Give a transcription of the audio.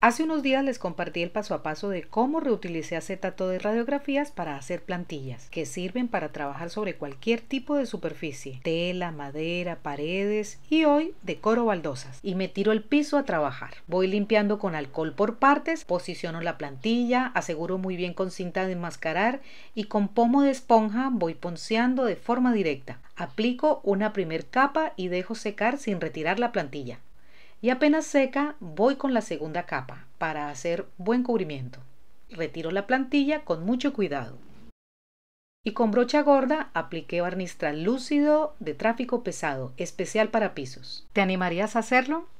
Hace unos días les compartí el paso a paso de cómo reutilicé acetato de radiografías para hacer plantillas, que sirven para trabajar sobre cualquier tipo de superficie, tela, madera, paredes y hoy decoro baldosas. Y me tiro el piso a trabajar. Voy limpiando con alcohol por partes, posiciono la plantilla, aseguro muy bien con cinta de enmascarar y con pomo de esponja voy ponceando de forma directa. Aplico una primer capa y dejo secar sin retirar la plantilla y apenas seca voy con la segunda capa para hacer buen cubrimiento. Retiro la plantilla con mucho cuidado. Y con brocha gorda apliqué barniz translúcido de tráfico pesado, especial para pisos. ¿Te animarías a hacerlo?